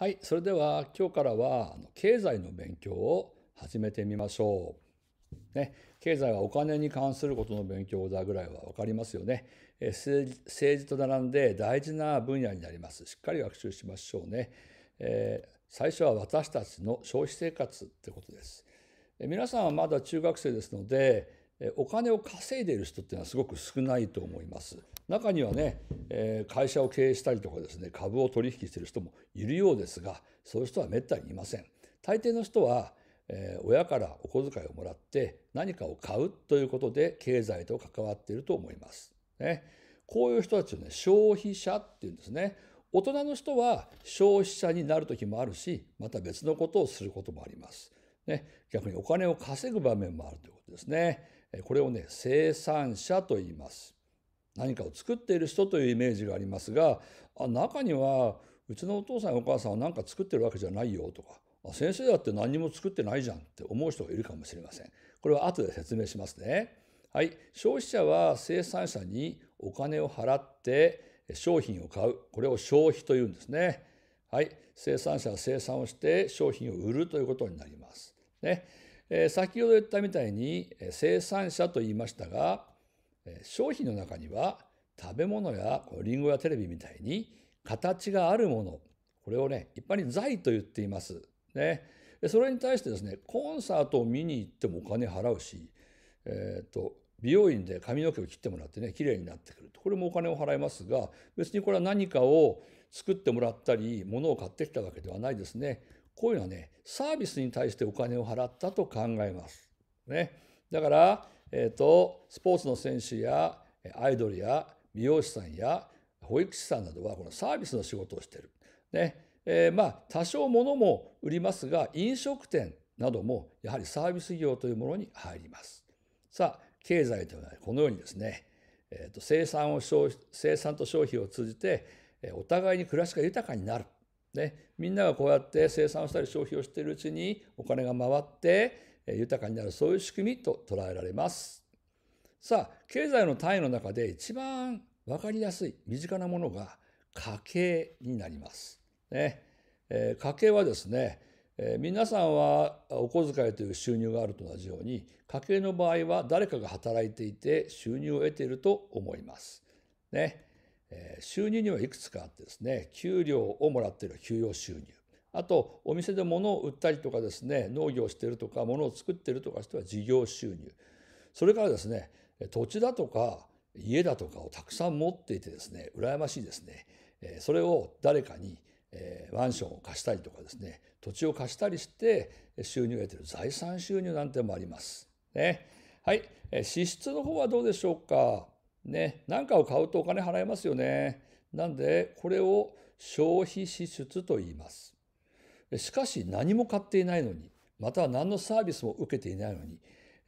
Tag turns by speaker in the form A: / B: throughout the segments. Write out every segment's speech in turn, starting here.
A: はい、それでは今日からは経済の勉強を始めてみましょう。ね、経済はお金に関することの勉強だぐらいは分かりますよね。え政治と並んで大事な分野になります。しっかり学習しましょうね。えー、最初は私たちの消費生活ってことです。え皆さんはまだ中学生ですので、お金を稼いでいる人っていうのはすごく少ないと思います。中にはね、えー、会社を経営したりとかですね、株を取引している人もいるようですが、そういう人は滅多にいません。大抵の人は、えー、親からお小遣いをもらって何かを買うということで経済と関わっていると思います。ね、こういう人たちをね、消費者っていうんですね。大人の人は消費者になる時もあるし、また別のことをすることもあります。ね、逆にお金を稼ぐ場面もあるということですね。これをね生産者と言います何かを作っている人というイメージがありますがあ中にはうちのお父さんお母さんは何か作ってるわけじゃないよとかあ先生だって何も作ってないじゃんって思う人がいるかもしれませんこれは後で説明しますねはい消費者は生産者にお金を払って商品を買うこれを消費というんですねはい生産者は生産をして商品を売るということになりますねえ先ほど言ったみたいに生産者と言いましたが商品の中には食べ物やリンゴやテレビみたいに形があるものこれをね一般に財と言っています。ね、それに対してですねコンサートを見に行ってもお金払うし、えーと美容院で髪の毛を切ってもらってね綺麗になってくるとこれもお金を払いますが別にこれは何かを作ってもらったり物を買ってきたわけではないですねこういうのはね、サービスに対してお金を払ったと考えます。ね。だから、えっ、ー、と、スポーツの選手やアイドルや美容師さんや保育士さんなどはこのサービスの仕事をしてる。ね。えー、まあ、多少物も売りますが、飲食店などもやはりサービス業というものに入ります。さあ、経済というのはこのようにですね、えーと、と生産を生産と消費を通じて、お互いに暮らしが豊かになる。ね、みんながこうやって生産したり消費をしているうちにお金が回って豊かになるそういう仕組みと捉えられます。さあ経済の単位の中で一番分かりやすい身近なものが家計になります。ねえー、家計はですね、えー、皆さんはお小遣いという収入があると同じように家計の場合は誰かが働いていて収入を得ていると思います。ねえ収入にはいくつかあってですね給料をもらっている給与収入あとお店で物を売ったりとかですね農業をしてるとか物を作ってるとか人は事業収入それからですね土地だとか家だとかをたくさん持っていてですね羨ましいですねそれを誰かにマンションを貸したりとかですね土地を貸したりして収入を得てる財産収入なんてもあります。ね、はい支出の方はどうでしょうかね、何かを買うとお金払いますよね。なんで、これを消費支出と言います。しかし、何も買っていないのに、または何のサービスも受けていないのに、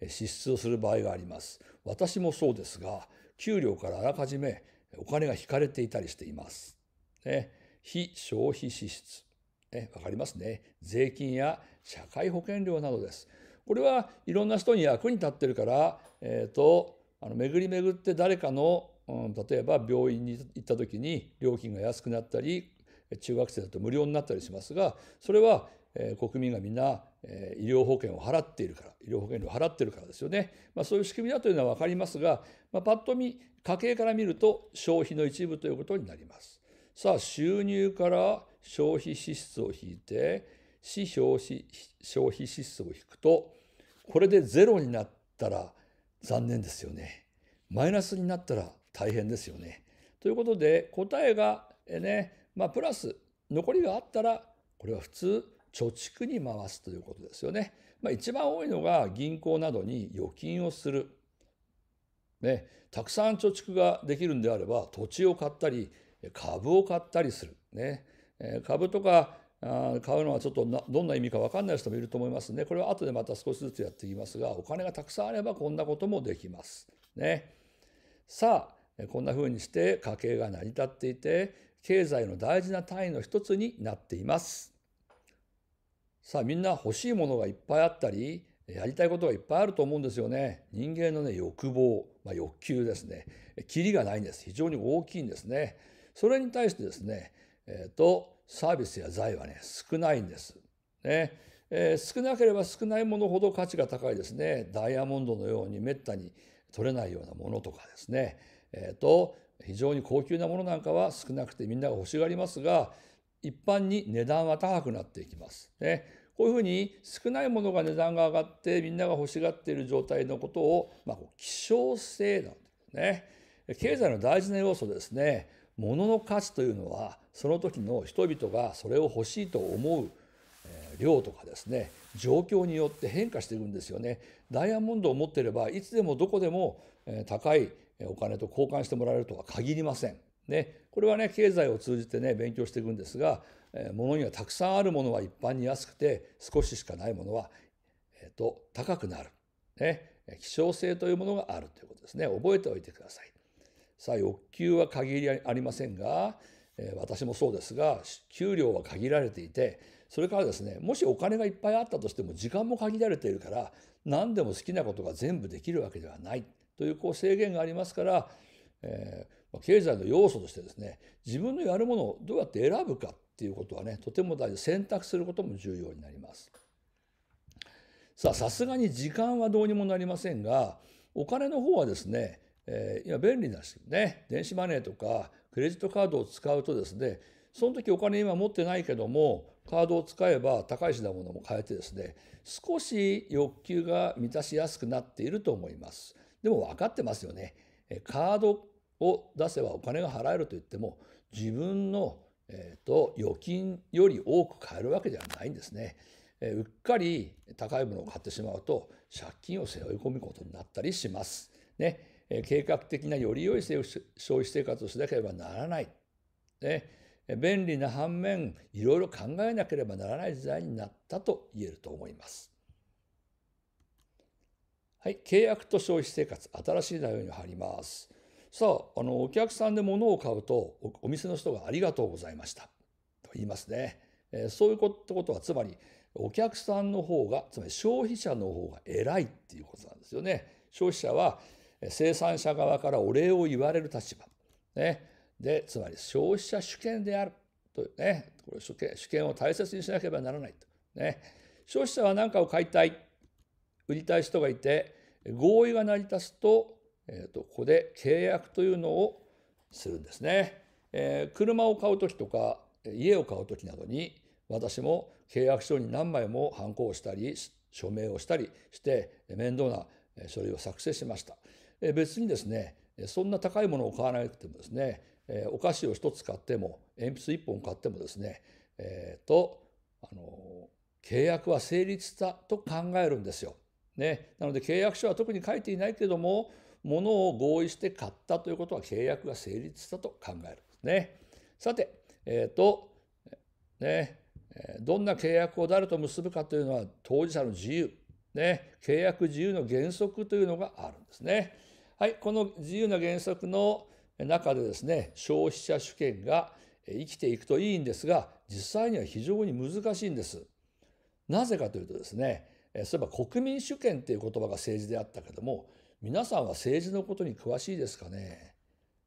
A: 支出をする場合があります。私もそうですが、給料からあらかじめお金が引かれていたりしています。ね、非消費支出。ね、わかりますね。税金や社会保険料などです。これはいろんな人に役に立ってるから、えっ、ー、と、あの巡り巡って誰かの、うん、例えば病院に行った時に料金が安くなったり中学生だと無料になったりしますがそれは、えー、国民がみんな、えー、医療保険を払っているから医療保険料を払っているからですよね、まあ、そういう仕組みだというのは分かりますが、まあ、パッと見家計から見ると消費の一部ということになります。さあ収入から消費支出を引いて死消費支出を引くとこれでゼロになったら残念ですよね。マイナスになったら大変ですよね。ということで答えがね、まあ、プラス残りがあったらこれは普通貯蓄に回すということですよね。まあ、一番多いのが銀行などに預金をする。ね、たくさん貯蓄ができるんであれば土地を買ったり株を買ったりする。ね、株とかあ買うのはちょっとなどんな意味か分かんない人もいると思いますねこれは後でまた少しずつやっていきますがお金がたくさんあればこんなこともできます。ね、さあこんな風にして家計が成り立っていて経済の大事な単位の一つになっています。さあみんな欲しいものがいっぱいあったりやりたいことがいっぱいあると思うんですよね。人間のね欲望、まあ、欲求ですね。キリがないんです。非常に大きいんですね。それに対してですね、えっ、ー、とサービスや財はね、少ないんです。ね。えー、少なければ少ないものほど価値が高いですね。ダイヤモンドのように滅多に取れないようなものとかですね。えっ、ー、と、非常に高級なものなんかは少なくてみんなが欲しがりますが、一般に値段は高くなっていきます。ね。こういうふうに少ないものが値段が上がってみんなが欲しがっている状態のことを、まあ、希少性なんですね。経済の大事な要素ですね。物の価値というのはその時の人々がそれを欲しいと思う量とかですね状況によって変化していくんですよねダイヤモンドを持っていればいつでもどこでも高いお金と交換してもらえるとは限りません。ね、これはね経済を通じてね勉強していくんですが物にはたくさんあるものは一般に安くて少ししかないものは、えー、と高くなる、ね、希少性というものがあるということですね覚えておいてください。さあ欲求は限りありませんが私もそうですが給料は限られていてそれからですねもしお金がいっぱいあったとしても時間も限られているから何でも好きなことが全部できるわけではないというこう制限がありますから、えー、経済の要素としてですね自分のやるものをどうやって選ぶかっていうことはねとても大事選択することも重要になります。さあさすがに時間はどうにもなりませんがお金の方はですね、えー、今便利だしね電子マネーとかクレジットカードを使うとですねその時お金今持ってないけどもカードを使えば高い品物も買えてですね少し欲求が満たしやすくなっていると思いますでも分かってますよねカードを出せばお金が払えると言っても自分の、えーと、預金より多く買えるわけではないんですね。えうっかり高いものを買ってしまうと借金を背負い込むことになったりします。ね計画的なより良い消費生活をしなければならない。ね、便利な反面いろいろ考えなければならない時代になったと言えると思います。はい、契約と消費生活新しい内容に入ります。さああのお客さんで物を買うとお店の人が「ありがとうございました」と言いますね。えそういうことことはつまりお客さんの方がつまり消費者の方が偉いっていうことなんですよね。消費者は生産者側からお礼を言われる立場、ね、でつまり消費者主権であるとねこれ主権主権を大切にしなければならないと、ね、消費者は何かを買いたい売りたい人がいて合意が成り立つと,、えーと、ここで契約というのをするんですね。えー、車を買う時とか家を買う時などに私も契約書に何枚もハンをしたり署名をしたりして面倒な書類を作成しました。別にですねそんな高いものを買わなくてもですねお菓子を1つ買っても鉛筆1本買ってもですねえー、とあの契約は成立したと考えるんですよ。ね、なので契約書は特に書いていないけども物を合意して買ったということは契約が成立したと考えるんですね。さて、えーとね、どんな契約を誰と結ぶかというのは当事者の自由、ね、契約自由の原則というのがあるんですね。はい、この自由な原則の中でですね消費者主権が生きていくといいんですが実際には非常に難しいんです。なぜかというとですねそういえば国民主権っていう言葉が政治であったけども皆さんは政治のことに詳しいですかね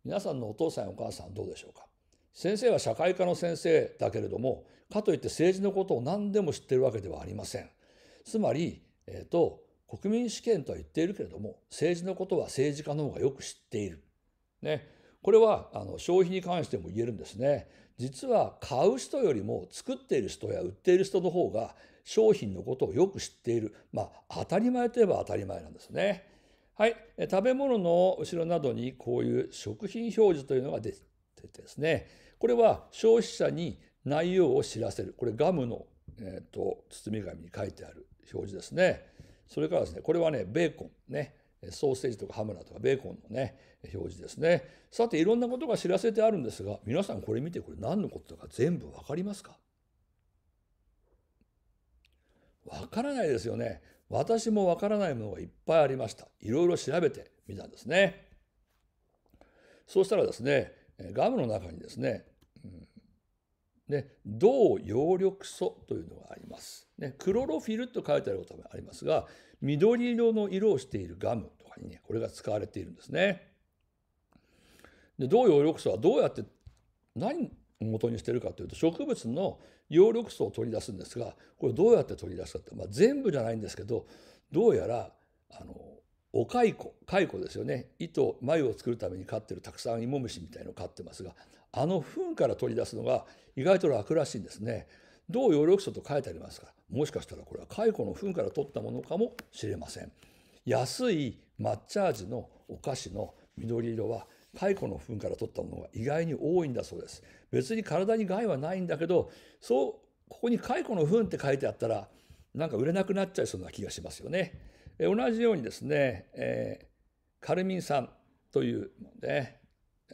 A: 皆さんのお父さんお母さんどうでしょうか先生は社会科の先生だけれどもかといって政治のことを何でも知ってるわけではありません。つまり、えーと国民主権とは言っているけれども政治のことは政治家の方がよく知っている。ね、これはあの消費に関しても言えるんですね。実は買う人よりも作っている人や売っている人の方が商品のことをよく知っている。まあ当たり前といえば当たり前なんですね。はい、食べ物の後ろなどにこういう食品表示というのが出ててですねこれは消費者に内容を知らせるこれガムの、えーと包み紙に書いてある表示ですね。それからですね、これはね、ベーコンね、ソーセージとかハムラとかベーコンのね、表示ですね。さて、いろんなことが知らせてあるんですが、皆さんこれ見て、これ何のことだか全部わかりますかわからないですよね。私もわからないものがいっぱいありました。いろいろ調べてみたんですね。そうしたらですね、ガムの中にですね、うん、で銅葉緑素というのがあります。ね、クロロフィルと書いてあることもありますが緑色の色をしているガムとかにねこれが使われているんですね。でどう葉緑素はどうやって何元にしてるかというと植物の葉緑素を取り出すんですがこれどうやって取り出すかって、まあ、全部じゃないんですけどどうやらあのお蚕蚕ですよね糸繭を作るために飼ってるたくさん芋虫みたいのを飼ってますがあの糞から取り出すのが意外と楽らしいんですね。ど同要力書と書いてありますかもしかしたらこれは蚕の糞から取ったものかもしれません安い抹茶味のお菓子の緑色は蚕の糞から取ったものが意外に多いんだそうです別に体に害はないんだけどそうここに蚕の糞って書いてあったらなんか売れなくなっちゃいそうな気がしますよね同じようにですね、えー、カルミン酸というもんね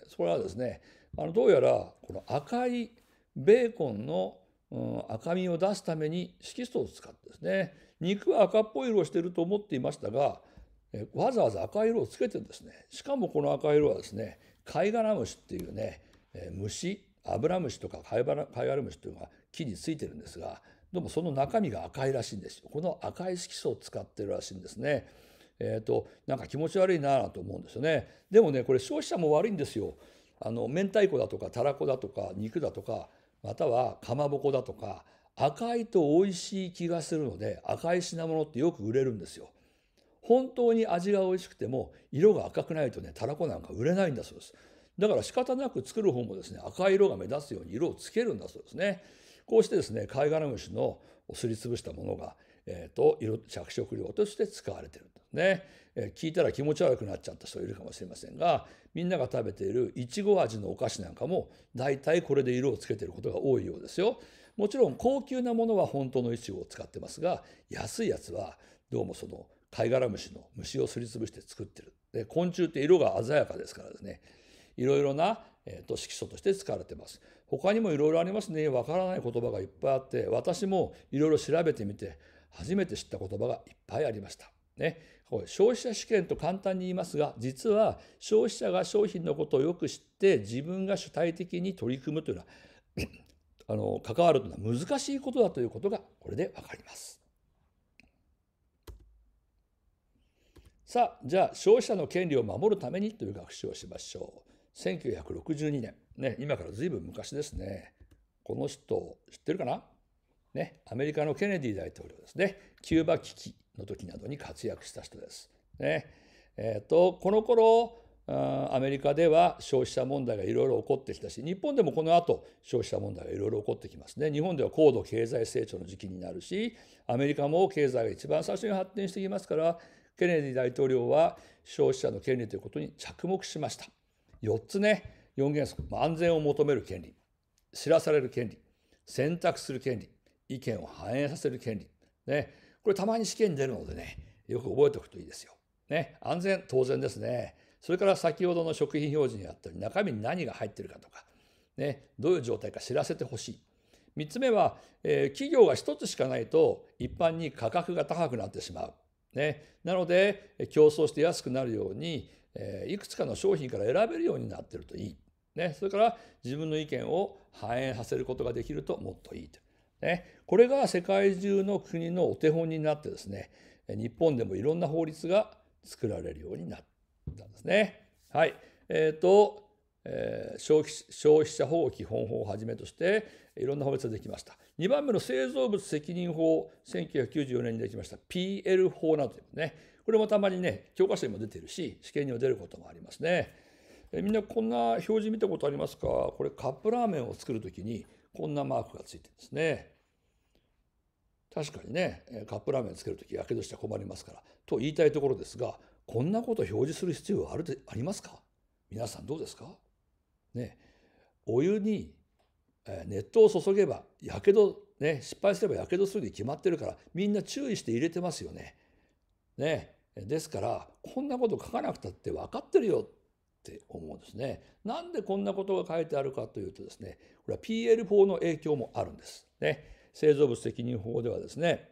A: それはですねあのどうやらこの赤いベーコンの赤みを出すために色素を使ってですね肉は赤っぽい色をしていると思っていましたがわざわざ赤い色をつけてですねしかもこの赤い色はですね貝殻虫っていうね虫アブラムシとか貝殻貝殻虫というのが木についてるんですがどうもその中身が赤いらしいんですよこの赤い色素を使ってるらしいんですね。えーと、となんか気持ち悪いなと思うんですよねでもねこれ消費者も悪いんですよあの明太子だとかたらこだとか肉だとかまたはかまぼこだとか赤いと美味しい気がするので赤い品物ってよく売れるんですよ。本当に味が美味しくても色が赤くないとねたらこなんか売れないんだそうです。だから仕方なく作る方もですね赤い色が目立つように色をつけるんだそうですね。こうしてですね貝殻虫のすりつぶしたものが、えーと、色着色料として使われてるんですね、えー、聞いたら気持ち悪くなっちゃった人いるかもしれませんが、みんなが食べているいちご味のお菓子なんかも大体これで色をつけていることが多いようですよ。もちろん高級なものは本当のいちごを使ってますが安いやつはどうもその貝殻虫の虫をすりつぶして作ってる。で昆虫って色が鮮やかですからですねいろいろな、えーと、色素として使われてます。他にもいろいろありますねわからない言葉がいっぱいあって私もいろいろ調べてみて初めて知った言葉がいっぱいありました。ね、消費者試験と簡単に言いますが実は消費者が商品のことをよく知って自分が主体的に取り組むというのはあの関わるというのは難しいことだということがこれで分かります。さあじゃあ消費者の権利を守るためにという学習をしましょう。1962年、ね、今からぶん昔ですね。この人知ってるかなね、アメリカのケネディ大統領ですね。キューバ危機の時などに活躍した人です。ねえーと、この頃アメリカでは消費者問題がいろいろ起こってきたし日本でもこのあと消費者問題がいろいろ起こってきますね日本では高度経済成長の時期になるしアメリカも経済が一番最初に発展してきますからケネディ大統領は消費者の権利ということに着目しました4つね4原則安全を求める権利知らされる権利選択する権利意見を反映させる権利ねこれたまに試験に出るのでね、よく覚えておくといいですよ。ね、安全、当然ですね。それから先ほどの食品表示にあったり、中身に何が入ってるかとか、ね、どういう状態か知らせてほしい。3つ目は、えー、企業が1つしかないと一般に価格が高くなってしまう。ね、なので競争して安くなるように、えー、いくつかの商品から選べるようになってるといい。ね、それから自分の意見を反映させることができるともっといいと。ね、これが世界中の国のお手本になってですね日本でもいろんな法律が作られるようになったんですね。はいえーとえー、消費消費者保護基本法をはじめとしていろんな法律ができました。2番目の製造物責任法1994年にできました PL 法などでもねこれもたまにね教科書にも出てるし試験にも出ることもありますね。えー、みんなこんな表示見たことありますかこれカップラーメンを作るきにこんなマークがついてですね。確かにね、カップラーメンつけるときやけどして困りますから、と言いたいところですが、こんなこと表示する必要はあるでありますか皆さんどうですかね、お湯に熱湯を注げば、やけど、ね、失敗すればやけどするに決まってるから、みんな注意して入れてますよね。ね、ですから、こんなこと書かなくたって分かってるよって思うんですね。なんでこんなことが書いてあるかというとですね、これは PL4 の影響もあるんです。ね、製造物責任法ではですね、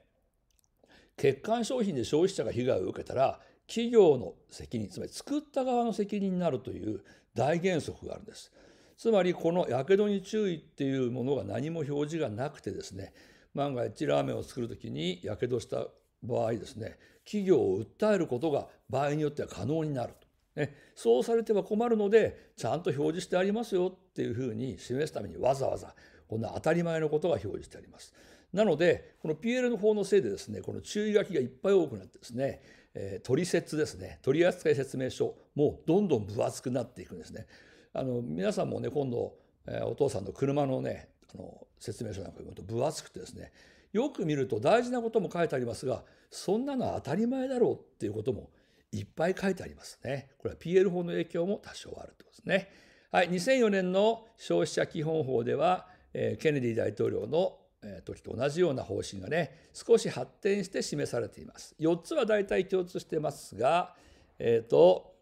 A: 欠陥商品で消費者が被害を受けたら、企業の責任、つまり作った側の責任になるという大原則があるんです。つまりこのやけどに注意っていうものが何も表示がなくてですね万が一ラーメンを作る時にやけどした場合ですね企業を訴えることが場合によっては可能になるとね、そうされては困るのでちゃんと表示してありますよっていうふうに示すためにわざわざこんな当たり前のことが表示してあります。なのでこの PL の法のせいでですねこの注意書きがいっぱい多くなってですね、えー、取説ですね取扱説明書もどんどん分厚くなっていくんですね。あの皆さんもね今度、えー、お父さんの車のねあの説明書なんか読むと分厚くてですねよく見ると大事なことも書いてありますがそんなのは当たり前だろうっていうこともいっぱい書いてありますね。これは PL 法の影響も多少あるということですね。はい、2004年の消費者基本法では、えー、ケネディ大統領のえ時と同じような方針がね少し発展して示されています。4つは大体共通してますが、えーと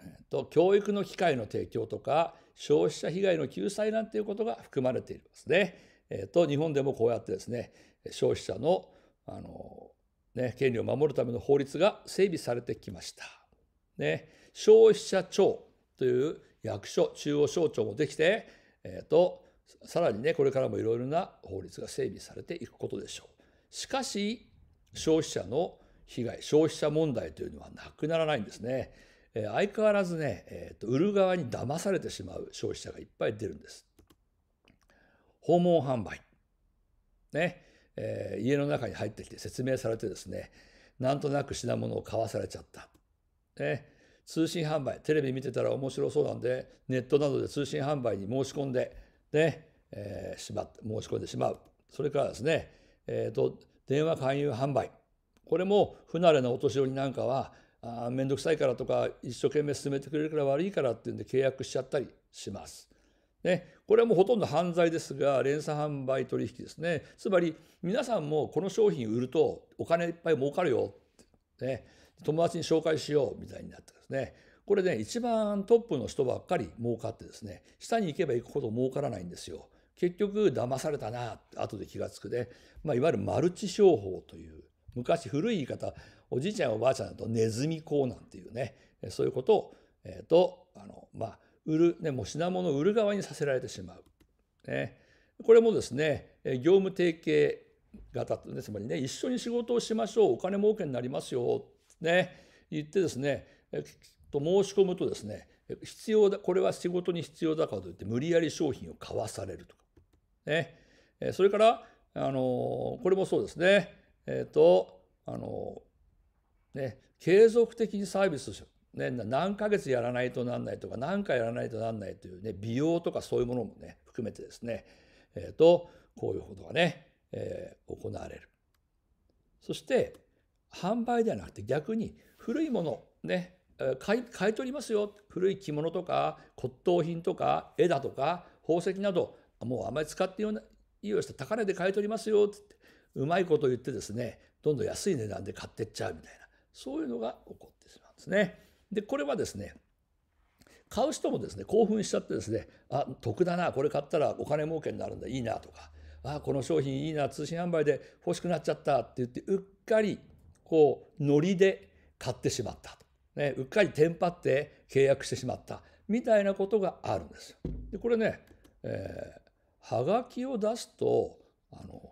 A: えーと、と教育の機会の提供とか消費者被害の救済なんていうことが含まれているんですね。えーと、と日本でもこうやってですね消費者のあのね、権利を守るための法律が整備されてきました。ね、消費者庁という役所中央省庁もできて、えーと、とさらにねこれからもいろいろな法律が整備されていくことでしょう。しかし消費者の被害消費者問題というのはなくならないんですね。えー、相変わらずね、えーと売る側に騙されてしまう消費者がいっぱい出るんです。訪問販売。ね、えー、家の中に入ってきて説明されてですね、なんとなく品物を買わされちゃった。ね、通信販売、テレビ見てたら面白そうなんで、ネットなどで通信販売に申し込んで、ね、えー、しま申し込んでしまう。それからですね、えーと、電話勧誘販売。これも不慣れなお年寄りなんかは、あ面倒くさいからとか一生懸命進めてくれるから悪いからっていうんで契約しちゃったりします。ね、これはもうほとんど犯罪ですが連鎖販売取引ですねつまり皆さんもこの商品売るとお金いっぱい儲かるよね友達に紹介しようみたいになってですねこれね一番トップの人ばっかり儲かってですね下に行けば行くほど儲からないんですよ。結局騙されたな後で気が付くで、まあ、いわゆるマルチ商法という昔古い言い方おじいちゃんおばあちゃんだとネズミ講なんていうねそういうことを、えーとあのまあ売る、ね、もう品物を売る側にさせられてしまう。ね、これもですね業務提携型と、ね、つまりね一緒に仕事をしましょうお金儲けになりますよ、ね、言ってですねと申し込むとですね必要だこれは仕事に必要だからといって無理やり商品を買わされるとか、ね、それからあのこれもそうですねえっ、ー、とあのね継続的にサービスするね、何ヶ月やらないとなんないとか何回やらないとなんないという、ね、美容とかそういうものもね含めてですね、えー、とこういうことがね、えー、行われるそして販売ではなくて逆に古いものね買い買い取りますよ古い着物とか骨董品とか枝とか宝石などもうあまり使ってような用意した高値で買い取りますよってうまいこと言ってですねどんどん安い値段で買ってっちゃうみたいなそういうのが起こってしまうんですね。でこれはですね買う人もですね興奮しちゃってですねあ得だなこれ買ったらお金儲けになるんだいいなとかあこの商品いいな通信販売で欲しくなっちゃったって言ってうっかりこうノリで買ってしまったと、ね、うっかりテンパって契約してしまったみたいなことがあるんですよ。でこれね、えー、はがきを出すとあの、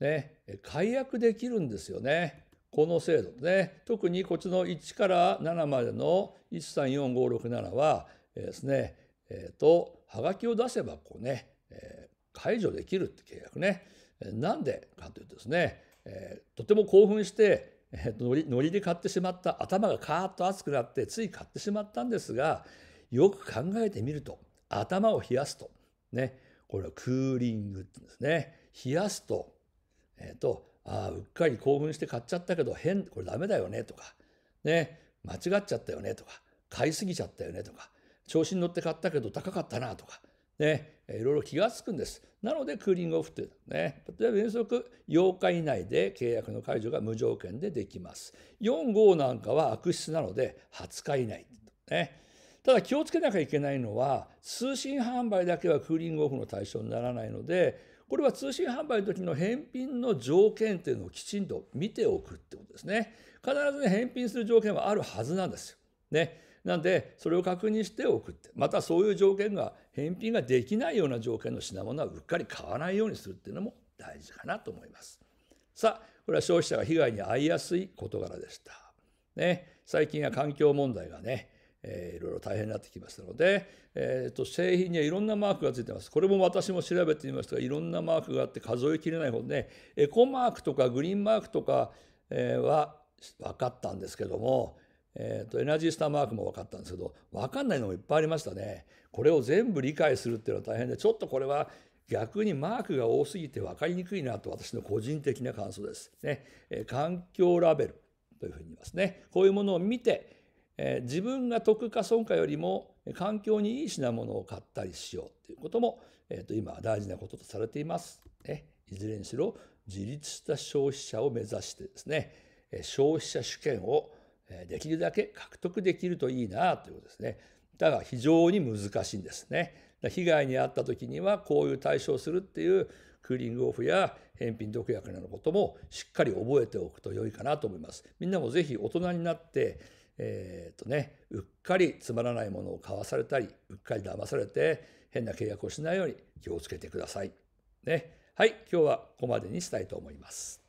A: ね、解約できるんですよね。この制度ね特にこっちの1から7までの134567は、えですねえっ、ー、とはがきを出せばこうね、えー、解除できるって契約ね。なんでかというとですね、えー、とても興奮してえー、ノリノリで買ってしまった頭がカーッと熱くなってつい買ってしまったんですがよく考えてみると頭を冷やすとねこれはクーリングって言うんですね冷やすと,、えーとああ、うっかり興奮して買っちゃったけど変、これダメだよねとか、ね、間違っちゃったよねとか、買いすぎちゃったよねとか、調子に乗って買ったけど高かったなとか、ね、いろいろ気が付くんです。なのでクーリングオフっいうね、例えば原則8日以内で契約の解除が無条件でできます。4、5なんかは悪質なので20日以内、ね。ただ気をつけなきゃいけないのは通信販売だけはクーリングオフの対象にならないのでこれは通信販売の時の返品の条件っていうのをきちんと見ておくってことですね。必ずね、返品する条件はあるはずなんですよ。ね。なんで、それを確認しておくって。またそういう条件が、返品ができないような条件の品物はうっかり買わないようにするっていうのも大事かなと思います。さあ、これは消費者が被害に遭いやすい事柄でした。ね。最近は環境問題がね、えー、いろいろ大変になってきましたので、えーと、製品にはいろんなマークがついてます。これも私も調べてみましたがいろんなマークがあって数えきれないほどねエコマークとかグリーンマークとか、えは分かったんですけども、えーと、エナジースターマークも分かったんですけど分かんないのもいっぱいありましたね。これを全部理解するっていうのは大変でちょっとこれは逆にマークが多すぎて分かりにくいなと私の個人的な感想です。ね、え環境ラベルというふうに言いますね。こういうものを見てえ自分が得か損かよりも環境にいい品物を買ったりしようということも、えーと、今大事なこととされています。ね、いずれにしろ自立した消費者を目指してですね消費者主権をできるだけ獲得できるといいなということですね。だが非常に難しいんですね。被害に遭った時にはこういう対処をするっていうクーリングオフや返品毒薬などのこともしっかり覚えておくと良いかなと思います。みんなもぜひ大人になってえー、とね、うっかりつまらないものを買わされたり、うっかり騙されて変な契約をしないように気をつけてください。ね。はい、今日はここまでにしたいと思います。